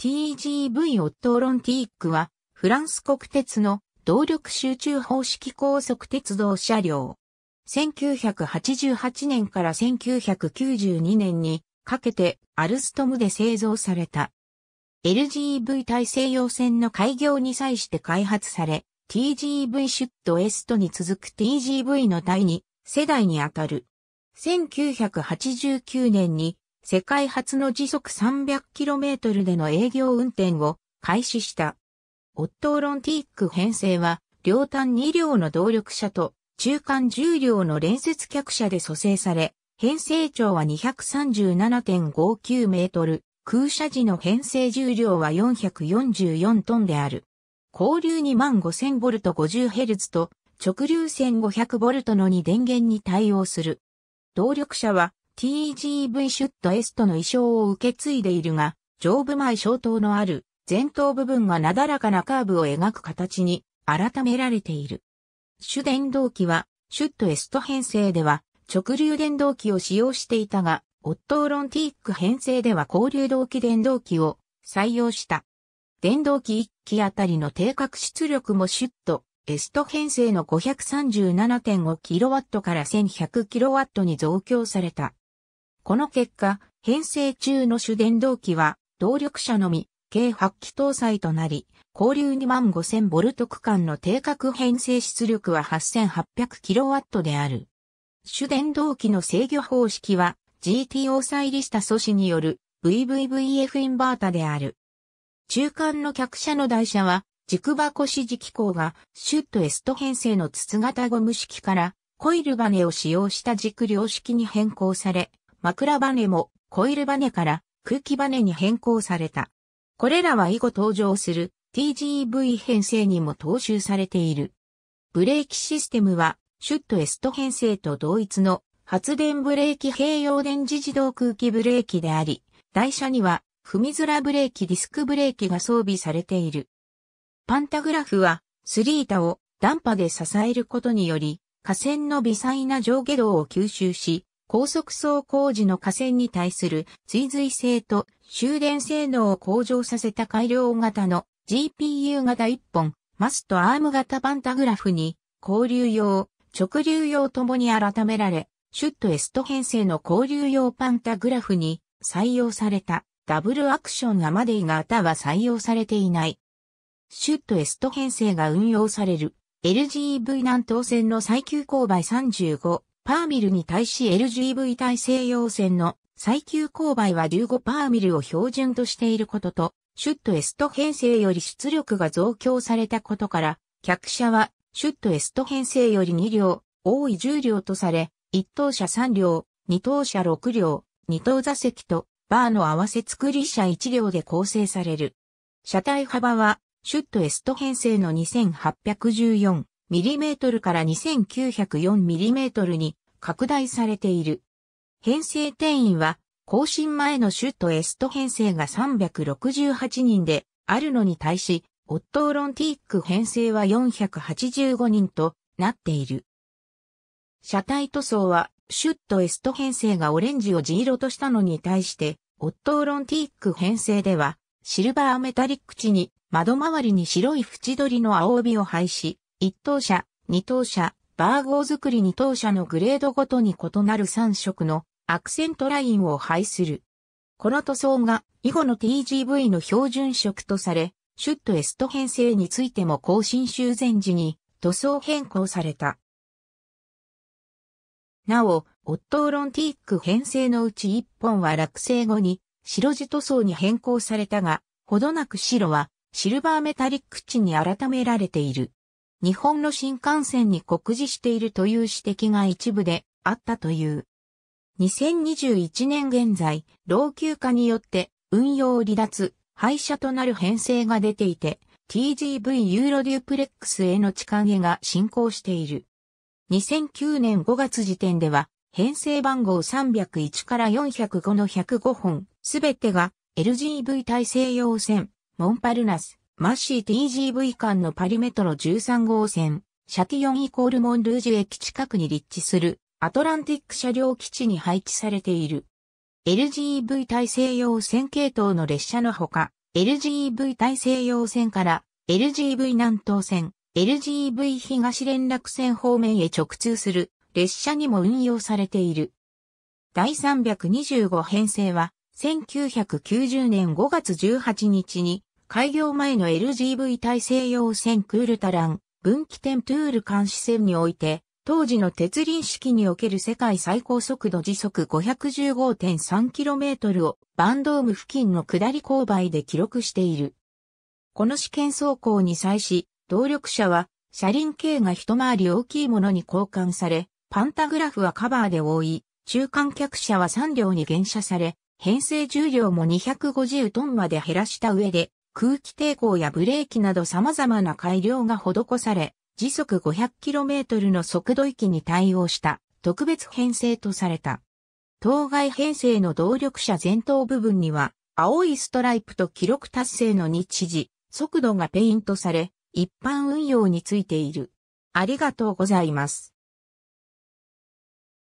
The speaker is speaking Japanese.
TGV オットーロンティークは、フランス国鉄の動力集中方式高速鉄道車両。1988年から1992年にかけてアルストムで製造された。LGV 大西洋線の開業に際して開発され、TGV シュットエストに続く TGV の第2世代にあたる。1989年に世界初の時速 300km での営業運転を開始した。オットーロンティック編成は、両端2両の動力車と中間10両の連接客車で蘇生され、編成長は237.59メートル、空車時の編成重量は444トンである。交流2万5000ボルト50ヘルツと直流1500ボルトの2電源に対応する。動力車は TGV シュットエストの衣装を受け継いでいるが、上部前小灯のある前頭部分がなだらかなカーブを描く形に改められている。主電動機は、シュットエスト編成では直流電動機を使用していたが、オットーロンティック編成では交流動機電動機を採用した。電動機1機あたりの定格出力もシュットエスト編成の 537.5kW から 1100kW に増強された。この結果、編成中の主電動機は、動力車のみ、計8機搭載となり、交流2万5000ボルト区間の定格編成出力は8 8 0 0ットである。主電動機の制御方式は GTO サイリスタ素子による VVVF インバータである。中間の客車の台車は軸箱指示機構がシュットエスト編成の筒型ゴム式からコイルバネを使用した軸量式に変更され、枕バネもコイルバネから空気バネに変更された。これらは以後登場する TGV 編成にも踏襲されている。ブレーキシステムはシュットエスト編成と同一の発電ブレーキ併用電磁自動空気ブレーキであり、台車には踏み面ブレーキディスクブレーキが装備されている。パンタグラフはスリータをダンパで支えることにより、架線の微細な上下動を吸収し、高速走行時の架線に対する追随性と終電性能を向上させた改良型の GPU 型1本、マストアーム型パンタグラフに、交流用、直流用ともに改められ、シュットエスト編成の交流用パンタグラフに採用されたダブルアクションアマデイ型は採用されていない。シュットエスト編成が運用される LGV 南東線の最急勾配35パーミルに対し LGV 大西洋線の最急勾配は15パーミルを標準としていることと、シュットエスト編成より出力が増強されたことから、客車はシュットエスト編成より2両、多い10両とされ、1等車3両、2等車6両、2等座席とバーの合わせ作り車1両で構成される。車体幅は、シュットエスト編成の 2814mm から 2904mm に拡大されている。編成定員は、更新前のッ都エスト編成が368人であるのに対し、オットーロンティック編成は485人となっている。車体塗装は、シュットエスト編成がオレンジを地色としたのに対して、オットーロンティック編成では、シルバーメタリック地に窓周りに白い縁取りの青帯を配し、一等車、二等車、バー号作りに当社のグレードごとに異なる3色のアクセントラインを配する。この塗装が以後の TGV の標準色とされ、シュットエスト編成についても更新修繕時に塗装変更された。なお、オットーロンティック編成のうち1本は落成後に白地塗装に変更されたが、ほどなく白はシルバーメタリック地に改められている。日本の新幹線に酷似しているという指摘が一部であったという。2021年現在、老朽化によって運用離脱、廃車となる編成が出ていて、TGV ユーロデュープレックスへの近げが進行している。2009年5月時点では、編成番号301から405の105本、すべてが LGV 大西洋線、モンパルナス、マッシー TGV 間のパリメトロ13号線、シャティヨンイコールモンルージュ駅近くに立地するアトランティック車両基地に配置されている。LGV 大西洋線系統の列車のほか、LGV 大西洋線から LGV 南東線、LGV 東連絡線方面へ直通する列車にも運用されている。第325編成は1990年5月18日に開業前の LGV 大西洋線クールタラン、分岐点トゥール監視線において、当時の鉄輪式における世界最高速度時速 515.3km をバンドーム付近の下り勾配で記録している。この試験走行に際し、動力車は車輪径が一回り大きいものに交換され、パンタグラフはカバーで覆い、中間客車は3両に減車され、編成重量も250トンまで減らした上で、空気抵抗やブレーキなど様々な改良が施され、時速 500km の速度域に対応した特別編成とされた。当該編成の動力車前頭部分には、青いストライプと記録達成の日時、速度がペイントされ、一般運用についている。ありがとうございます。